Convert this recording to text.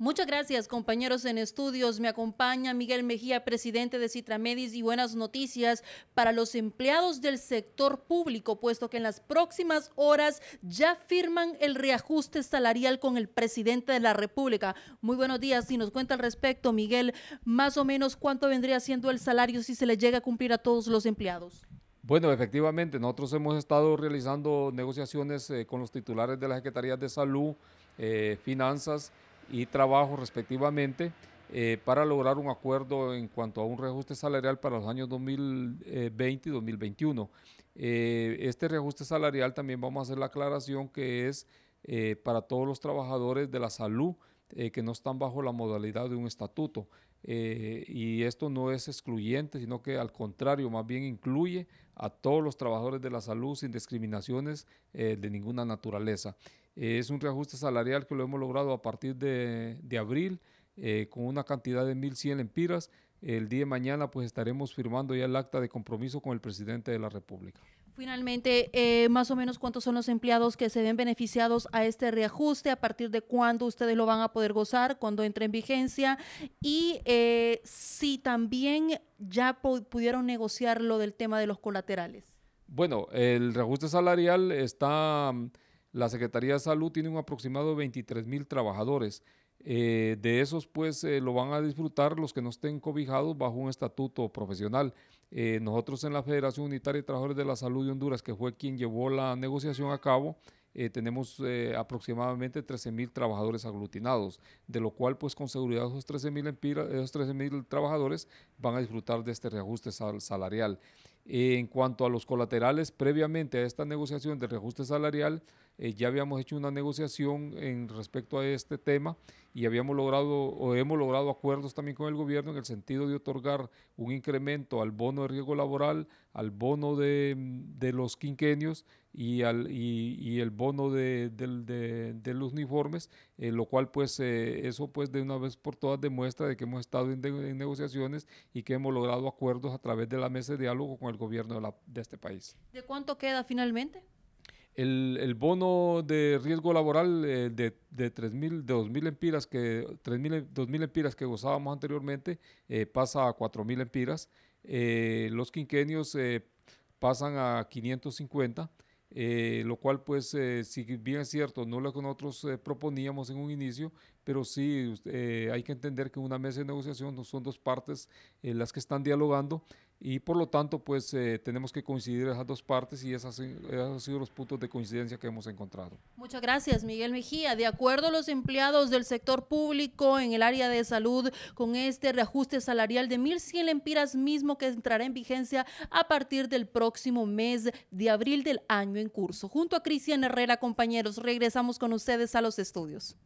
Muchas gracias, compañeros en estudios. Me acompaña Miguel Mejía, presidente de Citramedis, y buenas noticias para los empleados del sector público, puesto que en las próximas horas ya firman el reajuste salarial con el presidente de la República. Muy buenos días. Si nos cuenta al respecto, Miguel, más o menos cuánto vendría siendo el salario si se le llega a cumplir a todos los empleados. Bueno, efectivamente, nosotros hemos estado realizando negociaciones eh, con los titulares de la Secretarías de Salud, eh, Finanzas, y trabajo respectivamente eh, para lograr un acuerdo en cuanto a un reajuste salarial para los años 2020 y 2021. Eh, este reajuste salarial también vamos a hacer la aclaración que es eh, para todos los trabajadores de la salud que no están bajo la modalidad de un estatuto. Eh, y esto no es excluyente, sino que al contrario, más bien incluye a todos los trabajadores de la salud sin discriminaciones eh, de ninguna naturaleza. Eh, es un reajuste salarial que lo hemos logrado a partir de, de abril con una cantidad de 1.100 empiras el día de mañana pues estaremos firmando ya el acta de compromiso con el presidente de la República. Finalmente, eh, más o menos cuántos son los empleados que se ven beneficiados a este reajuste, a partir de cuándo ustedes lo van a poder gozar, cuándo entra en vigencia y eh, si también ya pudieron negociar lo del tema de los colaterales. Bueno, el reajuste salarial está, mm, la Secretaría de Salud tiene un aproximado de 23 mil trabajadores. Eh, de esos, pues, eh, lo van a disfrutar los que no estén cobijados bajo un estatuto profesional. Eh, nosotros en la Federación Unitaria de Trabajadores de la Salud de Honduras, que fue quien llevó la negociación a cabo, tenemos aproximadamente 13.000 mil trabajadores aglutinados, de lo cual, pues, con seguridad esos 13 mil trabajadores van a disfrutar de este reajuste salarial en cuanto a los colaterales, previamente a esta negociación de reajuste salarial, eh, ya habíamos hecho una negociación en respecto a este tema y habíamos logrado o hemos logrado acuerdos también con el gobierno en el sentido de otorgar un incremento al bono de riesgo laboral, al bono de, mm, los quinquenios y, al, el bono de los uniformes eh, lo cual pues eh, eso pues de una vez por todas demuestra de que hemos estado en, negociaciones y que hemos logrado acuerdos a través de la mesa de diálogo con el gobierno de, este país. ¿De cuánto queda finalmente? El, el bono de riesgo laboral eh, de, de de 2.000 empiras que, 2.000 empiras que gozábamos anteriormente pasa a 4.000 empiras. los quinquenios pasan a 550 eh, lo cual pues eh, si bien es cierto, no lo que nosotros eh, proponíamos en un inicio, pero sí hay que entender que una mesa de negociación no son dos partes las que están dialogando y por lo tanto pues eh, tenemos que coincidir esas dos partes y esas, esos han sido los puntos de coincidencia que hemos encontrado. Muchas gracias Miguel Mejía. De acuerdo los empleados del sector público en el área de salud con este reajuste salarial de 1.100 lempiras mismo que entrará en vigencia a partir del próximo mes de abril del año en curso. Junto a Cristian Herrera, compañeros, regresamos con ustedes a los estudios.